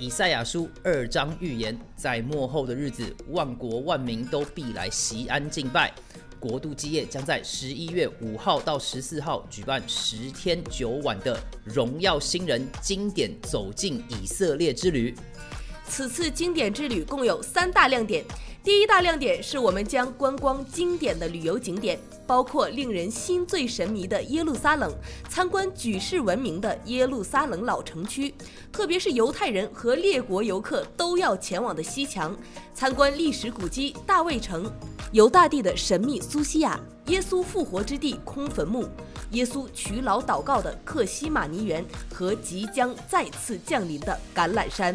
以赛亚书二章预言，在末后的日子，万国万民都必来西安敬拜。国度基业将在十一月五号到十四号举办十天九晚的荣耀新人经典走进以色列之旅。此次经典之旅共有三大亮点。第一大亮点是我们将观光经典的旅游景点，包括令人心醉神迷的耶路撒冷，参观举世闻名的耶路撒冷老城区，特别是犹太人和列国游客都要前往的西墙，参观历史古迹大卫城、犹大帝的神秘苏西亚、耶稣复活之地空坟墓、耶稣取老祷告的克西马尼园和即将再次降临的橄榄山。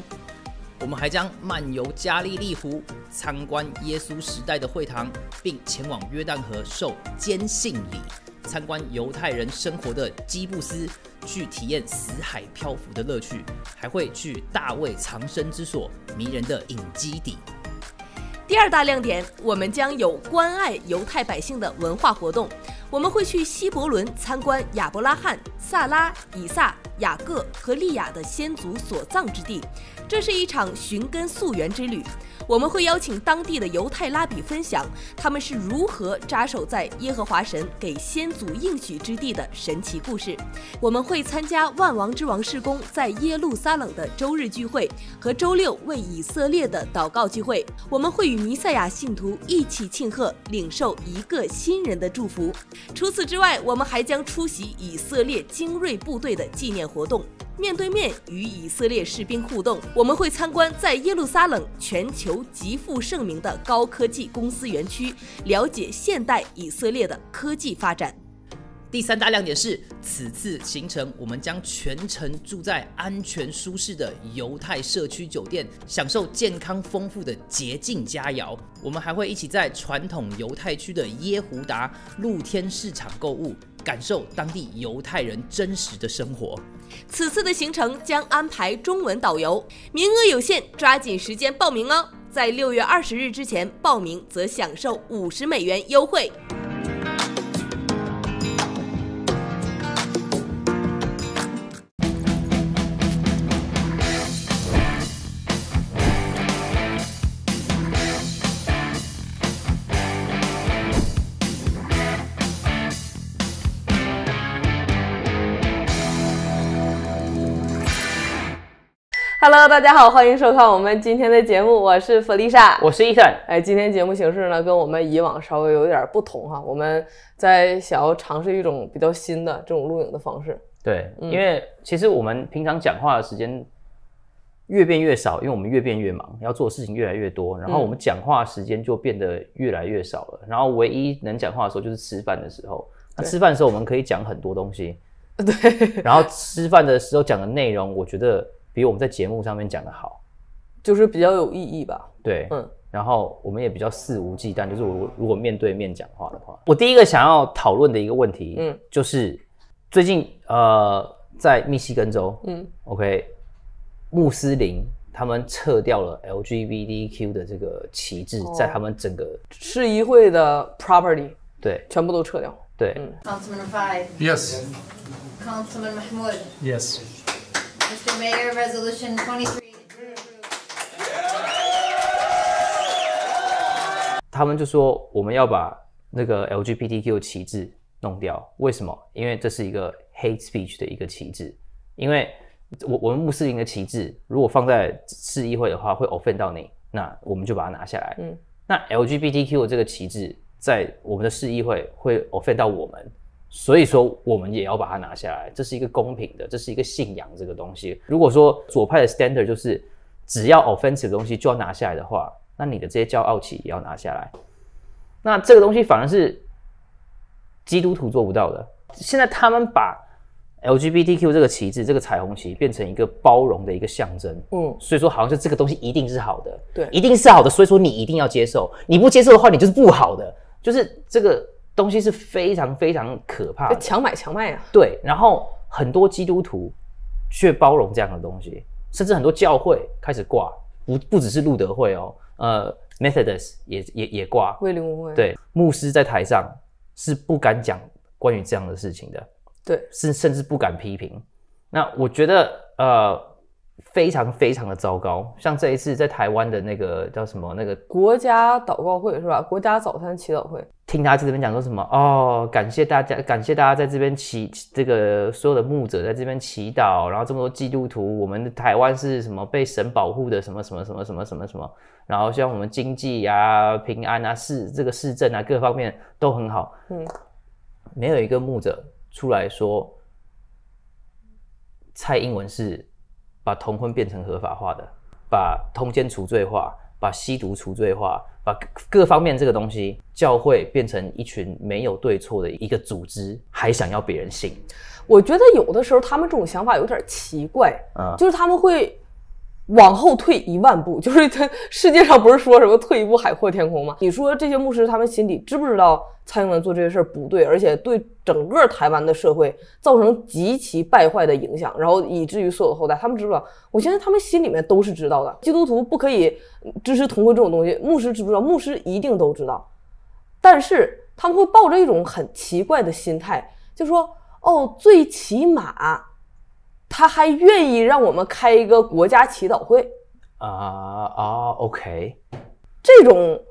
我们还将漫游加利利湖，参观耶稣时代的会堂，并前往约旦河受坚信礼，参观犹太人生活的基布斯，去体验死海漂浮的乐趣，还会去大卫藏身之所——迷人的隐基底。第二大亮点，我们将有关爱犹太百姓的文化活动。我们会去希伯伦参观亚伯拉罕、萨拉、以撒、雅各和利亚的先祖所葬之地。这是一场寻根溯源之旅，我们会邀请当地的犹太拉比分享他们是如何扎守在耶和华神给先祖应许之地的神奇故事。我们会参加万王之王世公在耶路撒冷的周日聚会和周六为以色列的祷告聚会。我们会与弥赛亚信徒一起庆贺领受一个新人的祝福。除此之外，我们还将出席以色列精锐部队的纪念活动，面对面与以色列士兵互动。我们会参观在耶路撒冷全球极负盛名的高科技公司园区，了解现代以色列的科技发展。第三大亮点是，此次行程我们将全程住在安全舒适的犹太社区酒店，享受健康丰富的洁净佳肴。我们还会一起在传统犹太区的耶胡达露天市场购物，感受当地犹太人真实的生活。此次的行程将安排中文导游，名额有限，抓紧时间报名哦！在六月二十日之前报名，则享受五十美元优惠。大家好，欢迎收看我们今天的节目，我是弗丽莎，我是伊森。哎，今天节目形式呢，跟我们以往稍微有点不同哈。我们在想要尝试一种比较新的这种录影的方式。对，因为其实我们平常讲话的时间越变越少，因为我们越变越忙，要做的事情越来越多，然后我们讲话时间就变得越来越少了。然后唯一能讲话的时候就是吃饭的时候。那吃饭的时候我们可以讲很多东西。对。然后吃饭的时候讲的内容，我觉得。比我们在节目上面讲的好，就是比较有意义吧。对，嗯，然后我们也比较肆无忌惮，就是我如果面对面讲话的话，我第一个想要讨论的一个问题，嗯，就是最近呃在密西根州，嗯，OK，穆斯林他们撤掉了 LGBTQ 的这个旗帜，在他们整个市议会的 property，对，全部都撤掉，对。c o u n c i l m a n Five，Yes。c o u n c i l m a n Mahmoud，Yes。Mr. Mayor, Resolution Twenty Three. 他们就说我们要把那个 LGBTQ 旗帜弄掉，为什么？因为这是一个 hate speech 的一个旗帜，因为我我们穆斯林的旗帜如果放在市议会的话会 offend 到你，那我们就把它拿下来。嗯，那 LGBTQ 这个旗帜在我们的市议会会 offend 到我们。所以说，我们也要把它拿下来，这是一个公平的，这是一个信仰这个东西。如果说左派的 standard 就是只要 offensive 的东西就要拿下来的话，那你的这些骄傲旗也要拿下来。那这个东西反而是基督徒做不到的。现在他们把 L G B T Q 这个旗帜、这个彩虹旗变成一个包容的一个象征，嗯，所以说好像就这个东西一定是好的，对，一定是好的，所以说你一定要接受，你不接受的话，你就是不好的，就是这个。东西是非常非常可怕，强买强卖啊！对，然后很多基督徒却包容这样的东西，甚至很多教会开始挂，不不只是路德会哦，呃 m e t h o d i s t 也也也挂。威灵公会。对，牧师在台上是不敢讲关于这样的事情的，对，甚甚至不敢批评。那我觉得，呃。非常非常的糟糕，像这一次在台湾的那个叫什么那个国家祷告会是吧？国家早餐祈祷会，听他在这边讲说什么哦，感谢大家，感谢大家在这边祈这个所有的牧者在这边祈祷，然后这么多基督徒，我们台湾是什么被神保护的什么什么什么什么什么什么，然后希望我们经济啊平安啊市这个市政啊各方面都很好，嗯，没有一个牧者出来说蔡英文是。把同婚变成合法化的，把通奸除罪化，把吸毒除罪化，把各方面这个东西，教会变成一群没有对错的一个组织，还想要别人信？我觉得有的时候他们这种想法有点奇怪，嗯，就是他们会。往后退一万步，就是他世界上不是说什么退一步海阔天空吗？你说这些牧师他们心里知不知道蔡英文做这些事儿不对，而且对整个台湾的社会造成极其败坏的影响，然后以至于所有后代他们知不知道？我相信他们心里面都是知道的。基督徒不可以支持同婚这种东西，牧师知不知道？牧师一定都知道，但是他们会抱着一种很奇怪的心态，就说哦，最起码。他还愿意让我们开一个国家祈祷会啊啊，OK，这种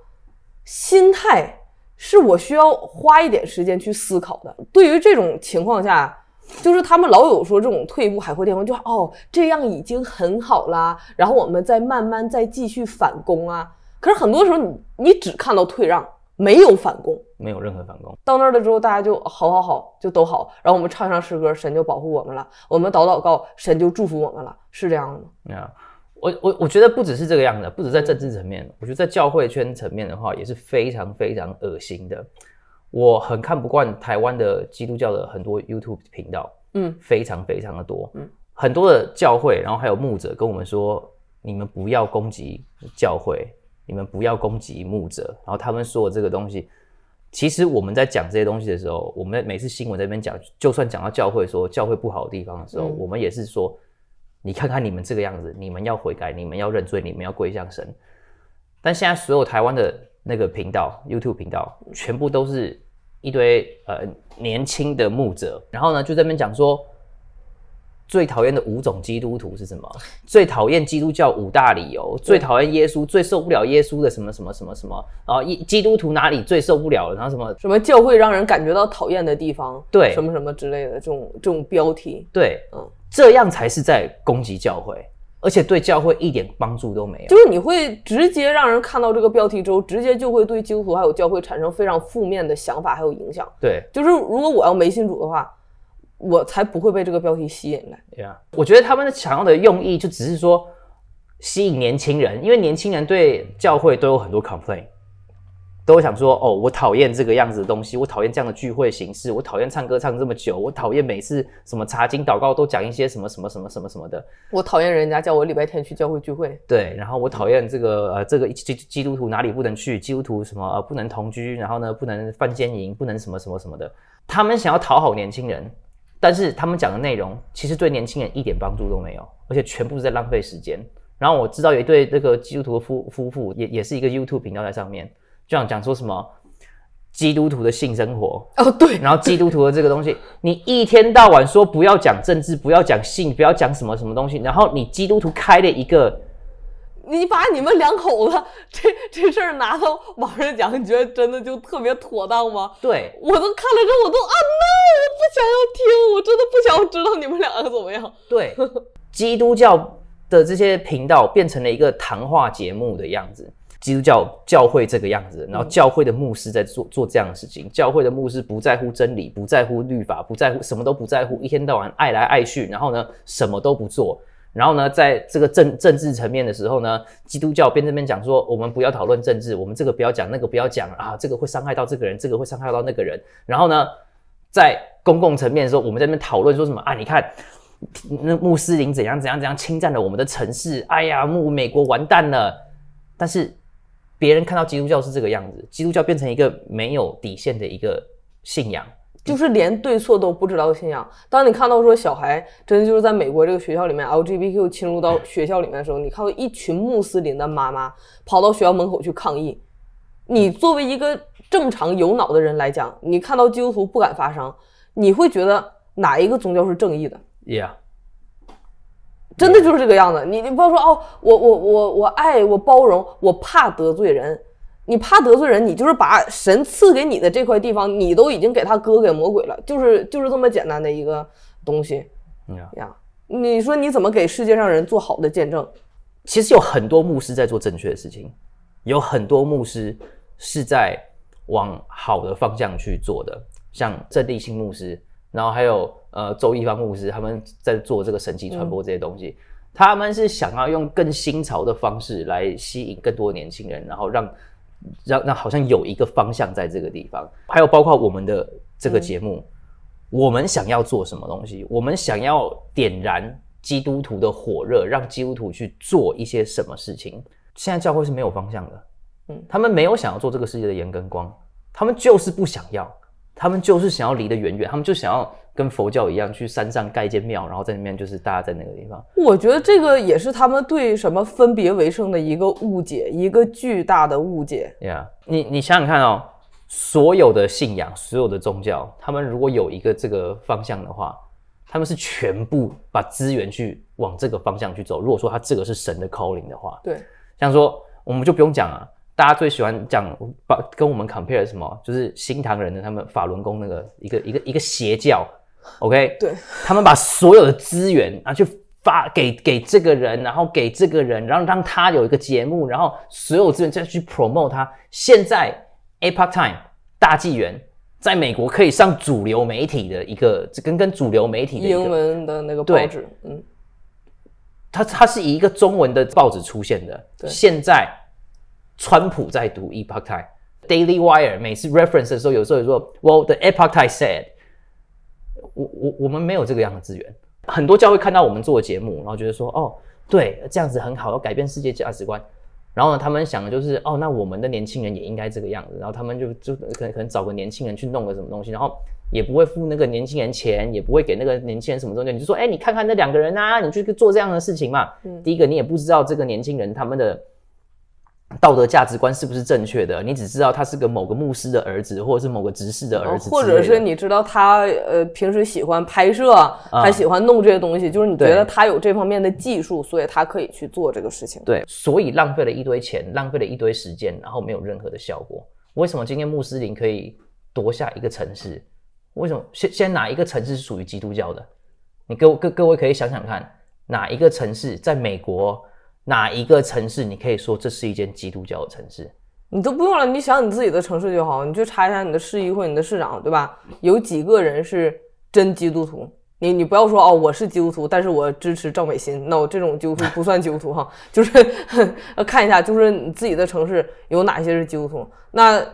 心态是我需要花一点时间去思考的。对于这种情况下，就是他们老有说这种退一步海阔天空，就哦这样已经很好啦，然后我们再慢慢再继续反攻啊。可是很多时候你你只看到退让。没有反攻，没有任何反攻。到那儿了之后，大家就好，好，好，就都好。然后我们唱上诗歌，神就保护我们了；我们祷祷告，神就祝福我们了。是这样的啊？我我我觉得不只是这个样的，不止在政治层面，我觉得在教会圈层面的话也是非常非常恶心的。我很看不惯台湾的基督教的很多 YouTube 频道，嗯，非常非常的多，嗯，很多的教会，然后还有牧者跟我们说，你们不要攻击教会。你们不要攻击牧者，然后他们说的这个东西，其实我们在讲这些东西的时候，我们每次新闻这边讲，就算讲到教会说教会不好的地方的时候，我们也是说，你看看你们这个样子，你们要悔改，你们要认罪，你们要归向神。但现在所有台湾的那个频道 YouTube 频道，全部都是一堆呃年轻的牧者，然后呢就在那边讲说。最讨厌的五种基督徒是什么？最讨厌基督教五大理由，最讨厌耶稣，最受不了耶稣的什么什么什么什么啊？耶基督徒哪里最受不了了？然后什么什么教会让人感觉到讨厌的地方？对，什么什么之类的这种这种标题，对，嗯，这样才是在攻击教会，而且对教会一点帮助都没有。就是你会直接让人看到这个标题之后，直接就会对基督徒还有教会产生非常负面的想法还有影响。对，就是如果我要没信主的话。我才不会被这个标题吸引来。对啊，我觉得他们想要的用意就只是说吸引年轻人，因为年轻人对教会都有很多 complaint，都想说哦，我讨厌这个样子的东西，我讨厌这样的聚会形式，我讨厌唱歌唱这么久，我讨厌每次什么查经祷告都讲一些什么什么什么什么什么的，我讨厌人家叫我礼拜天去教会聚会。对，然后我讨厌这个呃这个基督基督徒哪里不能去，基督徒什么呃不能同居，然后呢不能犯奸淫，不能什么什么什么的。他们想要讨好年轻人。但是他们讲的内容其实对年轻人一点帮助都没有，而且全部是在浪费时间。然后我知道有一对那个基督徒的夫夫妇也也是一个 YouTube 频道在上面，就想讲说什么基督徒的性生活哦，对。然后基督徒的这个东西，你一天到晚说不要讲政治，不要讲性，不要讲什么什么东西，然后你基督徒开了一个。你把你们两口子 这这事儿拿到网上讲，你觉得真的就特别妥当吗？对，我都看了之后，我都啊 no，我不想要听，我真的不想要知道你们两个怎么样。对，基督教的这些频道变成了一个谈话节目的样子，基督教教会这个样子，然后教会的牧师在做做这样的事情，教会的牧师不在乎真理，不在乎律法，不在乎什么都不在乎，一天到晚爱来爱去，然后呢什么都不做。然后呢，在这个政政治层面的时候呢，基督教边这边讲说，我们不要讨论政治，我们这个不要讲，那个不要讲啊，这个会伤害到这个人，这个会伤害到那个人。然后呢，在公共层面的时候，我们在那边讨论说什么啊？你看那穆斯林怎样怎样怎样侵占了我们的城市，哎呀，穆美国完蛋了。但是别人看到基督教是这个样子，基督教变成一个没有底线的一个信仰。就是连对错都不知道的信仰。当你看到说小孩真的就是在美国这个学校里面 LGBTQ 侵入到学校里面的时候，你看到一群穆斯林的妈妈跑到学校门口去抗议，你作为一个正常有脑的人来讲，你看到基督徒不敢发声，你会觉得哪一个宗教是正义的？y e a h 真的就是这个样子。你你不要说哦，我我我我爱我包容，我怕得罪人。你怕得罪人，你就是把神赐给你的这块地方，你都已经给他割给魔鬼了，就是就是这么简单的一个东西。呀，你说你怎么给世界上人做好的见证？其实有很多牧师在做正确的事情，有很多牧师是在往好的方向去做的，像郑立新牧师，然后还有呃周一方牧师，他们在做这个神奇传播这些东西，他们是想要用更新潮的方式来吸引更多年轻人，然后让。让那好像有一个方向在这个地方，还有包括我们的这个节目，我们想要做什么东西？我们想要点燃基督徒的火热，让基督徒去做一些什么事情？现在教会是没有方向的，嗯，他们没有想要做这个世界的盐跟光，他们就是不想要。他们就是想要离得远远，他们就想要跟佛教一样去山上盖一间庙，然后在里面就是大家在那个地方。我觉得这个也是他们对什么分别为圣的一个误解，一个巨大的误解。Yeah，你你想想看哦，所有的信仰，所有的宗教，他们如果有一个这个方向的话，他们是全部把资源去往这个方向去走。如果说他这个是神的 calling 的话，对，像说我们就不用讲啊。大家最喜欢讲把跟我们 compare 什么，就是新唐人的他们法轮功那个一个一个一个邪教，OK？对，他们把所有的资源啊去发给给这个人，然后给这个人，然后让他有一个节目，然后所有资源再去 promote 他。现在《a p a r t t i m e 大纪元在美国可以上主流媒体的一个，跟跟主流媒体英文的那个报纸，嗯，它它是以一个中文的报纸出现的，现在。川普在读 Epoch t i m e Daily Wire，每次 reference 的时候，有时候说 Well, the Epoch Times a i d 我我我们没有这个样的资源。很多教会看到我们做节目，然后觉得说哦，对，这样子很好，要改变世界价值观。然后他们想的就是哦，那我们的年轻人也应该这个样子。然后他们就就可能可能找个年轻人去弄个什么东西，然后也不会付那个年轻人钱，也不会给那个年轻人什么东西。你就说，哎，你看看那两个人啊，你去做这样的事情嘛。第一个，你也不知道这个年轻人他们的。道德价值观是不是正确的？你只知道他是个某个牧师的儿子，或者是某个执事的儿子，或者是你知道他呃平时喜欢拍摄，他喜欢弄这些东西，就是你觉得他有这方面的技术，所以他可以去做这个事情。对，所以浪费了一堆钱，浪费了一堆时间，然后没有任何的效果。为什么今天穆斯林可以夺下一个城市？为什么先先哪一个城市是属于基督教的？你各各各位可以想想看，哪一个城市在美国？哪一个城市，你可以说这是一件基督教的城市？你都不用了，你想你自己的城市就好，你去查一下你的市议会、你的市长，对吧？有几个人是真基督徒？你你不要说哦，我是基督徒，但是我支持赵美心，那我这种基督徒不算基督徒哈，就是看一下，就是你自己的城市有哪些是基督徒？那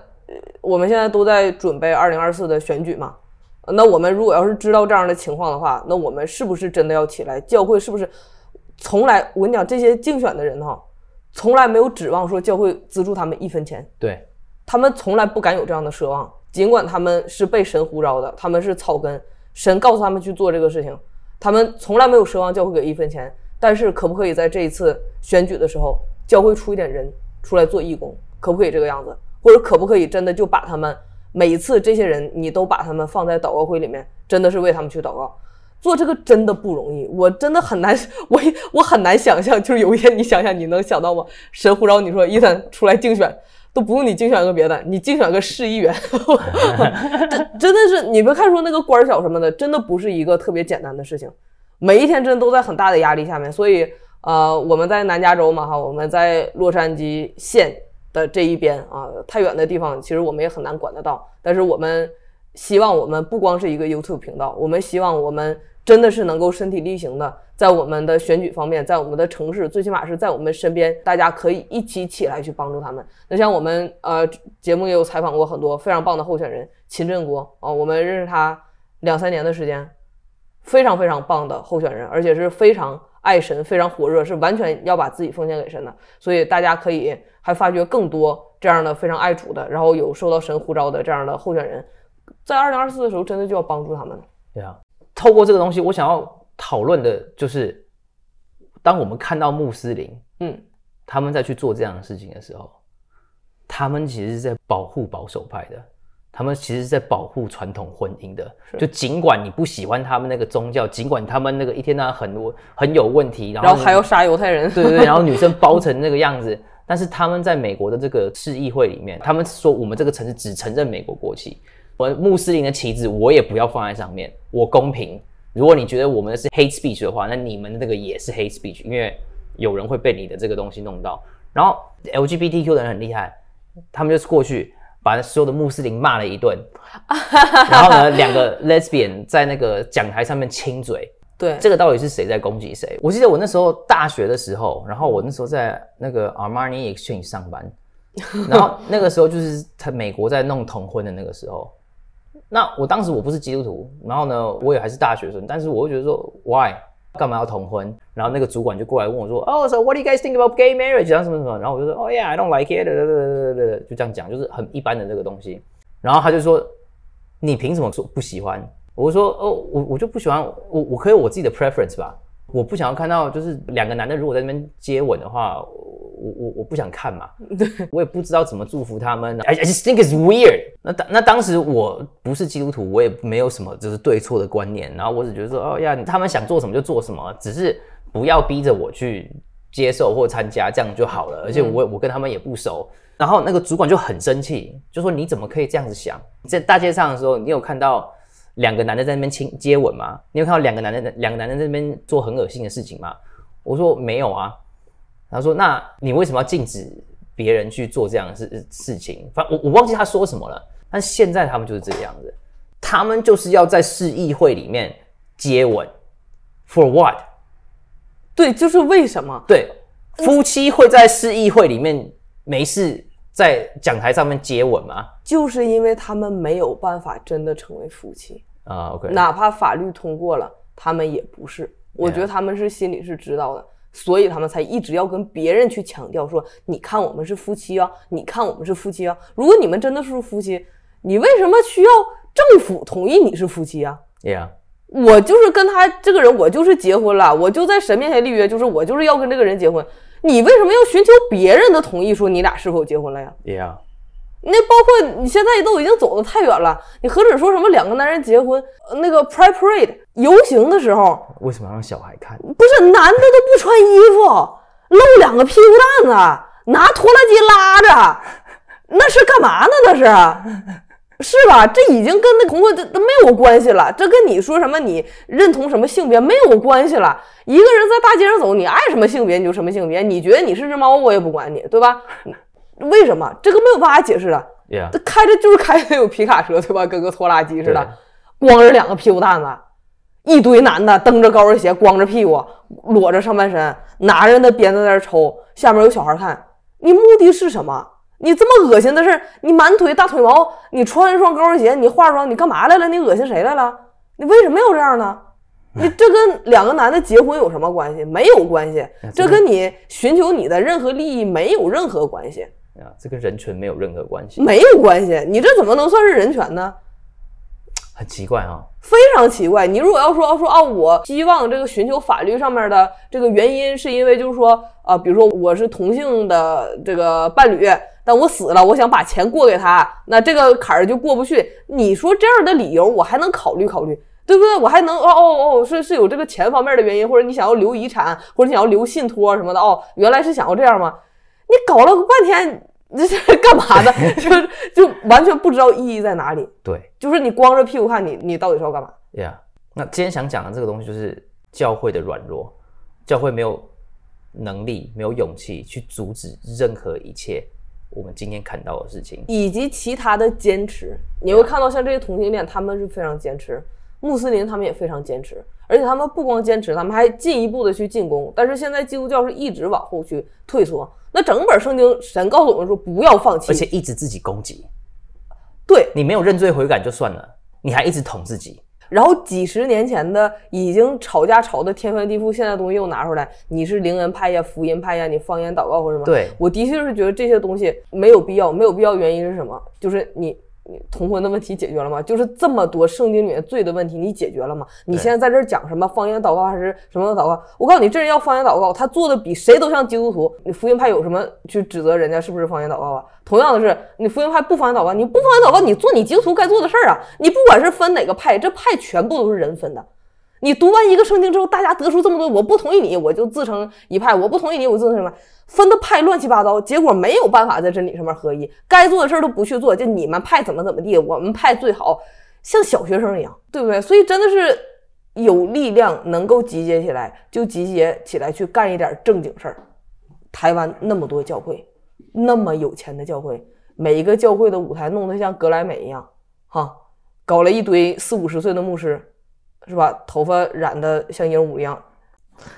我们现在都在准备二零二四的选举嘛？那我们如果要是知道这样的情况的话，那我们是不是真的要起来？教会是不是？从来，我跟你讲，这些竞选的人哈，从来没有指望说教会资助他们一分钱。对，他们从来不敢有这样的奢望。尽管他们是被神呼召的，他们是草根，神告诉他们去做这个事情，他们从来没有奢望教会给一分钱。但是，可不可以在这一次选举的时候，教会出一点人出来做义工？可不可以这个样子？或者可不可以真的就把他们每一次这些人，你都把他们放在祷告会里面，真的是为他们去祷告？做这个真的不容易，我真的很难，我我很难想象，就是有一天你想想，你能想到吗？神呼召你说伊森出来竞选都不用你竞选个别的，你竞选个市议员，真真的是，你们看说那个官儿小什么的，真的不是一个特别简单的事情，每一天真的都在很大的压力下面，所以呃，我们在南加州嘛哈，我们在洛杉矶县的这一边啊，太远的地方其实我们也很难管得到，但是我们。希望我们不光是一个 YouTube 频道，我们希望我们真的是能够身体力行的，在我们的选举方面，在我们的城市，最起码是在我们身边，大家可以一起起来去帮助他们。那像我们呃，节目也有采访过很多非常棒的候选人，秦振国啊，我们认识他两三年的时间，非常非常棒的候选人，而且是非常爱神、非常火热，是完全要把自己奉献给神的。所以大家可以还发掘更多这样的非常爱主的，然后有受到神呼召的这样的候选人。在二零二四的时候，真的就要帮助他们对啊，透过这个东西，我想要讨论的就是，当我们看到穆斯林，嗯，他们在去做这样的事情的时候，他们其实是在保护保守派的，他们其实是在保护传统婚姻的。就尽管你不喜欢他们那个宗教，尽管他们那个一天到晚很多很有问题，然后还要杀犹太人，对对，然后女生 包成那个样子，但是他们在美国的这个市议会里面，他们说我们这个城市只承认美国国旗。我穆斯林的旗子，我也不要放在上面。我公平。如果你觉得我们是 hate speech 的话，那你们那个也是 hate speech，因为有人会被你的这个东西弄到。然后 LGBTQ 的人很厉害，他们就过去把所有的穆斯林骂了一顿，然后呢，两个 lesbian 在那个讲台上面亲嘴。对，这个到底是谁在攻击谁？我记得我那时候大学的时候，然后我那时候在那个 Armani Exchange 上班，然后那个时候就是他美国在弄同婚的那个时候。那我当时我不是基督徒，然后呢，我也还是大学生，但是我会觉得说，Why，干嘛要同婚？然后那个主管就过来问我说，哦，So what do you guys think about gay marriage？然后什么什么，然后我就说，Oh yeah，I don't like it，就这样讲，就是很一般的这个东西。然后他就说，你凭什么说不喜欢？我就说，哦，我我就不喜欢，我我可以有我自己的 preference 吧，我不想要看到就是两个男的如果在那边接吻的话。我我我不想看嘛，我也不知道怎么祝福他们。I just think it's weird。那当那当时我不是基督徒，我也没有什么就是对错的观念，然后我只觉得说，哦呀，他们想做什么就做什么，只是不要逼着我去接受或参加这样就好了。而且我我跟他们也不熟。然后那个主管就很生气，就说你怎么可以这样子想？在大街上的时候，你有看到两个男的在那边亲接吻吗？你有看到两个男的两个男的在那边做很恶心的事情吗？我说没有啊。他说：“那你为什么要禁止别人去做这样的事事情？反我我忘记他说什么了。但现在他们就是这样子，他们就是要在市议会里面接吻，for what？对，就是为什么？对，夫妻会在市议会里面没事在讲台上面接吻吗？就是因为他们没有办法真的成为夫妻啊。OK，哪怕法律通过了，他们也不是。我觉得他们是心里是知道的。”所以他们才一直要跟别人去强调说：“你看我们是夫妻啊，你看我们是夫妻啊。如果你们真的是夫妻，你为什么需要政府同意你是夫妻啊？”“呀，我就是跟他这个人，我就是结婚了，我就在神面前立约，就是我就是要跟这个人结婚。你为什么要寻求别人的同意，说你俩是否结婚了呀？”“呀，那包括你现在都已经走得太远了，你何止说什么两个男人结婚，那个 preparate。”游行的时候，为什么让小孩看？不是男的都不穿衣服，露两个屁股蛋子，拿拖拉机拉着，那是干嘛呢？那是，是吧？这已经跟那同性这都没有关系了，这跟你说什么你认同什么性别没有关系了。一个人在大街上走，你爱什么性别你就什么性别，你觉得你是只猫，我也不管你，对吧？为什么？这个没有办法解释的。这开着就是开的有皮卡车，对吧？跟个拖拉机似的，光着两个屁股蛋子。一堆男的蹬着高跟鞋，光着屁股，裸着上半身，拿着那鞭子在那抽，下面有小孩看。你目的是什么？你这么恶心的事，你满腿大腿毛，你穿一双高跟鞋，你化妆，你干嘛来了？你恶心谁来了？你为什么要这样呢？你这跟两个男的结婚有什么关系？没有关系，这跟你寻求你的任何利益没有任何关系啊！这跟人权没有任何关系，没有关系。你这怎么能算是人权呢？很奇怪啊，非常奇怪。你如果要说要说啊，我希望这个寻求法律上面的这个原因，是因为就是说啊，比如说我是同性的这个伴侣，但我死了，我想把钱过给他，那这个坎儿就过不去。你说这样的理由，我还能考虑考虑，对不对？我还能哦哦哦，是是有这个钱方面的原因，或者你想要留遗产，或者想要留信托什么的哦。原来是想要这样吗？你搞了半天。你是 干嘛的？就就完全不知道意义在哪里。对，就是你光着屁股看，你你到底是要干嘛对呀。那今天想讲的这个东西就是教会的软弱，教会没有能力、没有勇气去阻止任何一切我们今天看到的事情，以及其他的坚持。你会看到像这些同性恋，他们是非常坚持。穆斯林他们也非常坚持，而且他们不光坚持，他们还进一步的去进攻。但是现在基督教是一直往后去退缩。那整本圣经，神告诉我们说不要放弃，而且一直自己攻击。对，你没有认罪悔改就算了，你还一直捅自己。然后几十年前的已经吵架吵得天翻地覆，现在东西又拿出来，你是灵恩派呀，福音派呀，你方言祷告或者什么？对，我的确是觉得这些东西没有必要。没有必要原因是什么？就是你。你同婚的问题解决了吗？就是这么多圣经里面罪的问题，你解决了吗？你现在在这儿讲什么方言祷告还是什么祷告？我告诉你，这人要方言祷告，他做的比谁都像基督徒。你福音派有什么去指责人家是不是方言祷告啊？同样的是，你福音派不方言祷告，你不方言祷告，你做你基督徒该做的事儿啊！你不管是分哪个派，这派全部都是人分的。你读完一个圣经之后，大家得出这么多，我不同意你，我就自成一派；我不同意你，我自成什么？分的派乱七八糟，结果没有办法在真理上面合一，该做的事儿都不去做。就你们派怎么怎么地，我们派最好像小学生一样，对不对？所以真的是有力量能够集结起来，就集结起来去干一点正经事儿。台湾那么多教会，那么有钱的教会，每一个教会的舞台弄得像格莱美一样，哈，搞了一堆四五十岁的牧师，是吧？头发染的像鹦鹉一样，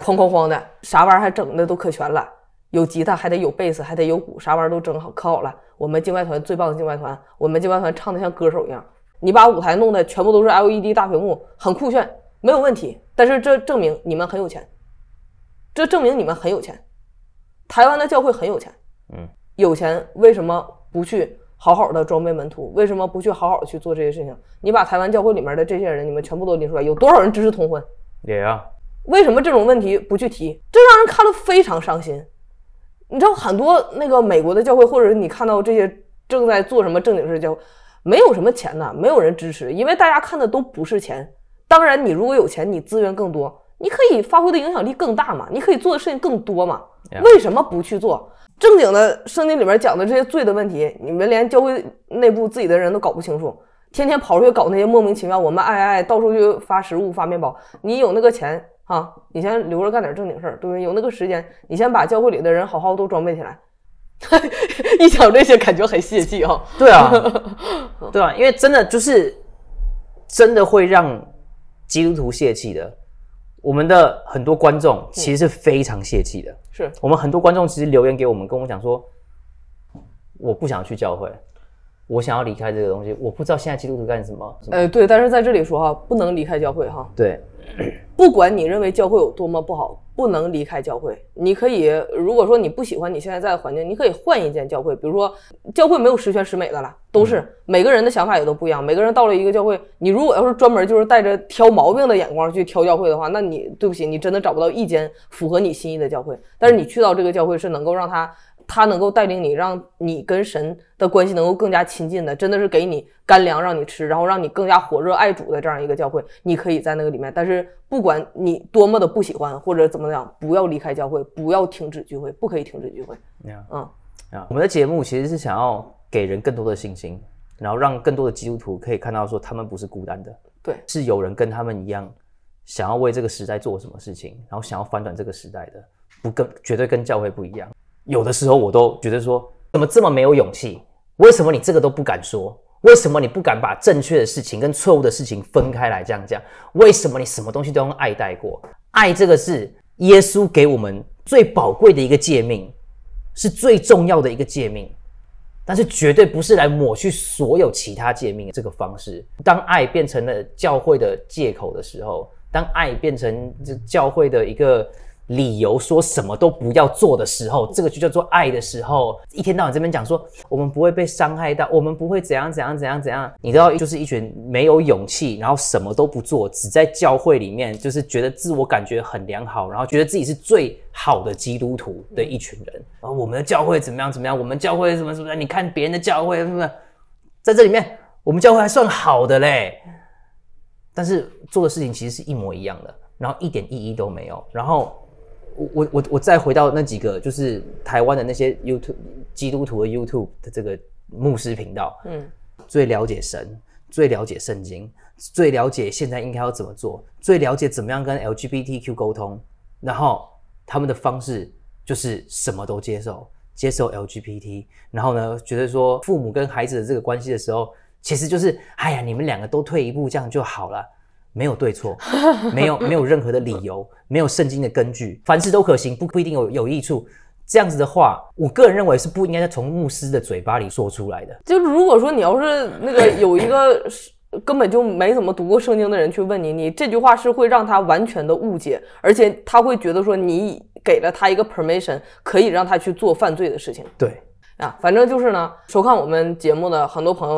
哐哐哐的，啥玩意儿还整的都可全了。有吉他还得有贝斯，还得有鼓，啥玩意儿都整好，可好了。我们境外团最棒的境外团，我们境外团唱的像歌手一样。你把舞台弄得全部都是 LED 大屏幕，很酷炫，没有问题。但是这证明你们很有钱，这证明你们很有钱。台湾的教会很有钱，嗯，有钱为什么不去好好的装备门徒？为什么不去好好去做这些事情？你把台湾教会里面的这些人，你们全部都拎出来，有多少人支持通婚？也啊。为什么这种问题不去提？这让人看了非常伤心。你知道很多那个美国的教会，或者是你看到这些正在做什么正经事教，没有什么钱呢，没有人支持，因为大家看的都不是钱。当然，你如果有钱，你资源更多，你可以发挥的影响力更大嘛，你可以做的事情更多嘛。为什么不去做正经的？圣经里面讲的这些罪的问题，你们连教会内部自己的人都搞不清楚，天天跑出去搞那些莫名其妙。我们爱爱到处去发食物、发面包，你有那个钱？啊，你先留着干点正经事儿，对不对？有那个时间，你先把教会里的人好好都装备起来。一想这些，感觉很泄气哦。对啊，对啊，因为真的就是真的会让基督徒泄气的。我们的很多观众其实是非常泄气的。是我们很多观众其实留言给我们，跟我讲说，我不想去教会，我想要离开这个东西。我不知道现在基督徒干什么。呃，对，但是在这里说哈，不能离开教会哈。对。不管你认为教会有多么不好，不能离开教会。你可以，如果说你不喜欢你现在在的环境，你可以换一间教会。比如说，教会没有十全十美的了，都是每个人的想法也都不一样。每个人到了一个教会，你如果要是专门就是带着挑毛病的眼光去挑教会的话，那你对不起，你真的找不到一间符合你心意的教会。但是你去到这个教会是能够让他。他能够带领你，让你跟神的关系能够更加亲近的，真的是给你干粮让你吃，然后让你更加火热爱主的这样一个教会，你可以在那个里面。但是不管你多么的不喜欢或者怎么讲，不要离开教会，不要停止聚会，不可以停止聚会。嗯，啊，我们的节目其实是想要给人更多的信心，然后让更多的基督徒可以看到说他们不是孤单的，对，是有人跟他们一样，想要为这个时代做什么事情，然后想要翻转这个时代的，不跟绝对跟教会不一样。有的时候我都觉得说，怎么这么没有勇气？为什么你这个都不敢说？为什么你不敢把正确的事情跟错误的事情分开来这样讲？为什么你什么东西都用爱带过？爱这个是耶稣给我们最宝贵的一个诫命，是最重要的一个诫命，但是绝对不是来抹去所有其他诫命这个方式。当爱变成了教会的借口的时候，当爱变成这教会的一个。理由说什么都不要做的时候，这个就叫做爱的时候。一天到晚这边讲说，我们不会被伤害到，我们不会怎样怎样怎样怎样。你知道，就是一群没有勇气，然后什么都不做，只在教会里面，就是觉得自我感觉很良好，然后觉得自己是最好的基督徒的一群人。啊，我们的教会怎么样怎么样，我们教会什么什么你看别人的教会什么，在这里面，我们教会还算好的嘞。但是做的事情其实是一模一样的，然后一点意义都没有，然后。我我我我再回到那几个就是台湾的那些 YouTube 基督徒的 YouTube 的这个牧师频道，嗯，最了解神，最了解圣经，最了解现在应该要怎么做，最了解怎么样跟 LGBTQ 沟通，然后他们的方式就是什么都接受，接受 LGBT，然后呢，觉得说父母跟孩子的这个关系的时候，其实就是哎呀，你们两个都退一步，这样就好了。没有对错，没有没有任何的理由，没有圣经的根据，凡事都可行，不不一定有有益处。这样子的话，我个人认为是不应该从牧师的嘴巴里说出来的。就是如果说你要是那个有一个 根本就没怎么读过圣经的人去问你，你这句话是会让他完全的误解，而且他会觉得说你给了他一个 permission 可以让他去做犯罪的事情。对。啊，反正就是呢。收看我们节目的很多朋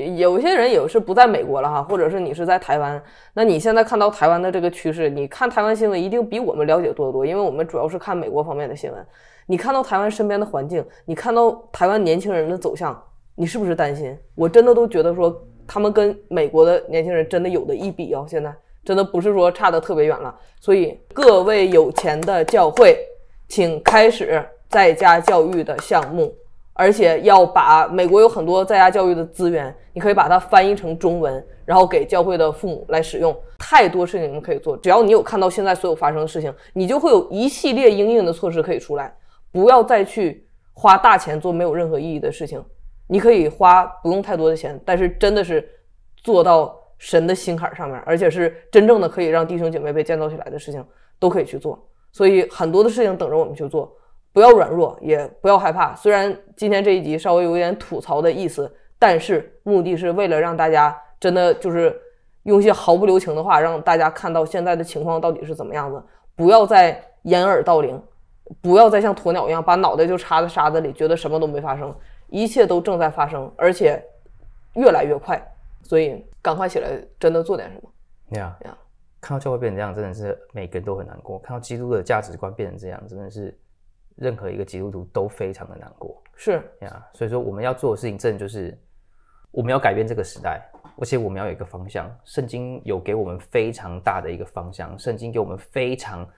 友，有些人也是不在美国了哈，或者是你是在台湾，那你现在看到台湾的这个趋势，你看台湾新闻一定比我们了解多得多，因为我们主要是看美国方面的新闻。你看到台湾身边的环境，你看到台湾年轻人的走向，你是不是担心？我真的都觉得说，他们跟美国的年轻人真的有的一比哦，现在真的不是说差的特别远了。所以各位有钱的教会，请开始在家教育的项目。而且要把美国有很多在家教育的资源，你可以把它翻译成中文，然后给教会的父母来使用。太多事情你们可以做，只要你有看到现在所有发生的事情，你就会有一系列应用的措施可以出来。不要再去花大钱做没有任何意义的事情，你可以花不用太多的钱，但是真的是做到神的心坎上面，而且是真正的可以让弟兄姐妹被建造起来的事情，都可以去做。所以很多的事情等着我们去做。不要软弱，也不要害怕。虽然今天这一集稍微有点吐槽的意思，但是目的是为了让大家真的就是用些毫不留情的话，让大家看到现在的情况到底是怎么样子。不要再掩耳盗铃，不要再像鸵鸟一样把脑袋就插在沙子里，觉得什么都没发生。一切都正在发生，而且越来越快。所以赶快起来，真的做点什么。那呀，看到教会变成这样，真的是每个人都很难过。看到基督的价值观变成这样，真的是。任何一个基督徒都非常的难过，是呀，所以说我们要做的事情，真的就是我们要改变这个时代，而且我们要有一个方向。圣经有给我们非常大的一个方向，圣经给我们非常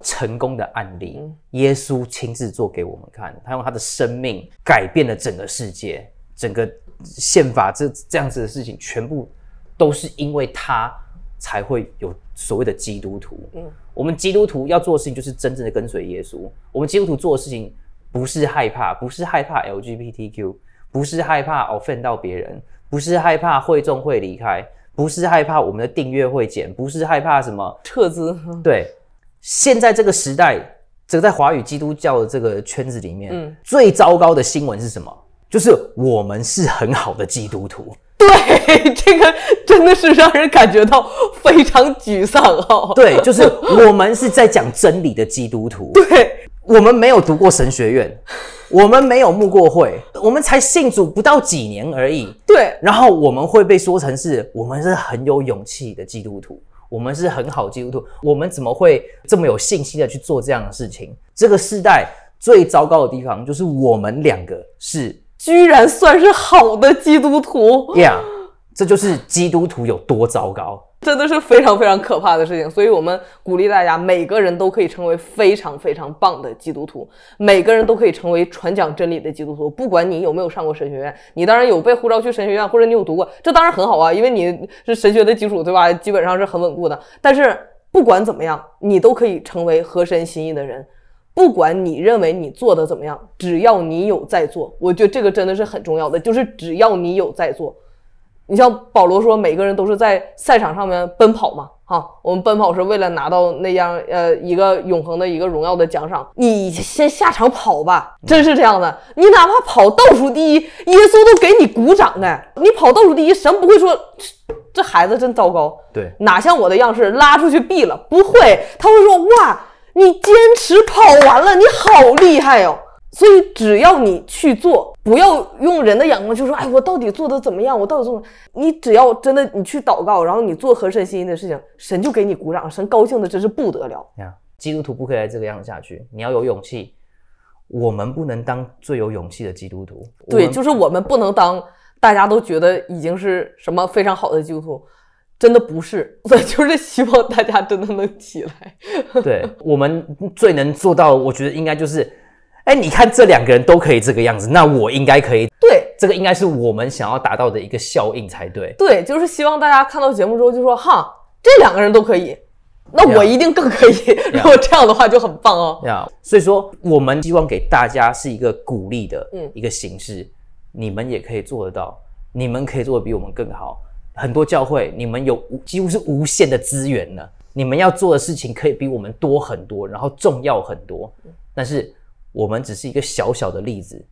成功的案例，耶稣亲自做给我们看，他用他的生命改变了整个世界，整个宪法这这样子的事情，全部都是因为他才会有。所谓的基督徒，嗯，我们基督徒要做的事情，就是真正的跟随耶稣。我们基督徒做的事情，不是害怕，不是害怕 LGBTQ，不是害怕 offend 到别人，不是害怕会众会离开，不是害怕我们的订阅会减，不是害怕什么撤资。对，现在这个时代，这个在华语基督教的这个圈子里面，嗯，最糟糕的新闻是什么？就是我们是很好的基督徒。对，这个真的是让人感觉到非常沮丧哦。对，就是我们是在讲真理的基督徒。对，我们没有读过神学院，我们没有牧过会，我们才信主不到几年而已。对，然后我们会被说成是我们是很有勇气的基督徒，我们是很好基督徒，我们怎么会这么有信心的去做这样的事情？这个时代最糟糕的地方就是我们两个是。居然算是好的基督徒呀！这就是基督徒有多糟糕，真的是非常非常可怕的事情。所以，我们鼓励大家，每个人都可以成为非常非常棒的基督徒，每个人都可以成为传讲真理的基督徒。不管你有没有上过神学院，你当然有被呼召去神学院，或者你有读过，这当然很好啊，因为你是神学的基础，对吧？基本上是很稳固的。但是，不管怎么样，你都可以成为合神心意的人。不管你认为你做的怎么样，只要你有在做，我觉得这个真的是很重要的。就是只要你有在做，你像保罗说，每个人都是在赛场上面奔跑嘛，哈，我们奔跑是为了拿到那样呃一个永恒的一个荣耀的奖赏。你先下场跑吧，真是这样的。你哪怕跑倒数第一，耶稣都给你鼓掌的。你跑倒数第一，神不会说这这孩子真糟糕，对，哪像我的样式拉出去毙了，不会，他会说哇。你坚持跑完了，你好厉害哦！所以只要你去做，不要用人的眼光，就说：“哎，我到底做的怎么样？我到底做……”你只要真的你去祷告，然后你做合神心意的事情，神就给你鼓掌，神高兴的真是不得了。呀，基督徒不可以再这个样子下去。你要有勇气，我们不能当最有勇气的基督徒。对，就是我们不能当大家都觉得已经是什么非常好的基督徒。真的不是，我 就是希望大家真的能起来。对我们最能做到，我觉得应该就是，哎，你看这两个人都可以这个样子，那我应该可以。对，这个应该是我们想要达到的一个效应才对。对，就是希望大家看到节目之后就说，哈，这两个人都可以，那我一定更可以。如果这样的话就很棒哦。对啊，所以说我们希望给大家是一个鼓励的嗯，一个形式，你们也可以做得到，你们可以做的比我们更好。很多教会，你们有无几乎是无限的资源了。你们要做的事情可以比我们多很多，然后重要很多。但是我们只是一个小小的例子，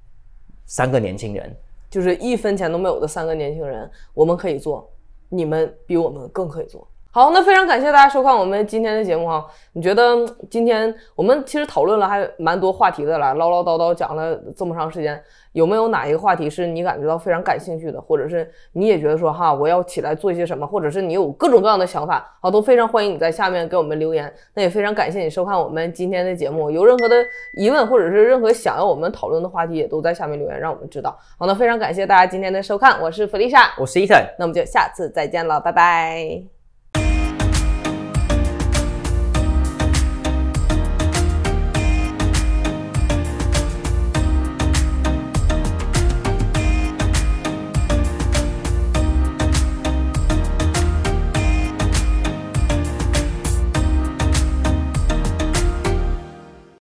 三个年轻人，就是一分钱都没有的三个年轻人，我们可以做，你们比我们更可以做。好，那非常感谢大家收看我们今天的节目哈。你觉得今天我们其实讨论了还蛮多话题的啦，唠唠叨叨讲了这么长时间，有没有哪一个话题是你感觉到非常感兴趣的，或者是你也觉得说哈，我要起来做一些什么，或者是你有各种各样的想法？好，都非常欢迎你在下面给我们留言。那也非常感谢你收看我们今天的节目，有任何的疑问或者是任何想要我们讨论的话题，也都在下面留言让我们知道。好，那非常感谢大家今天的收看，我是弗丽莎，我是伊森，那我们就下次再见了，拜拜。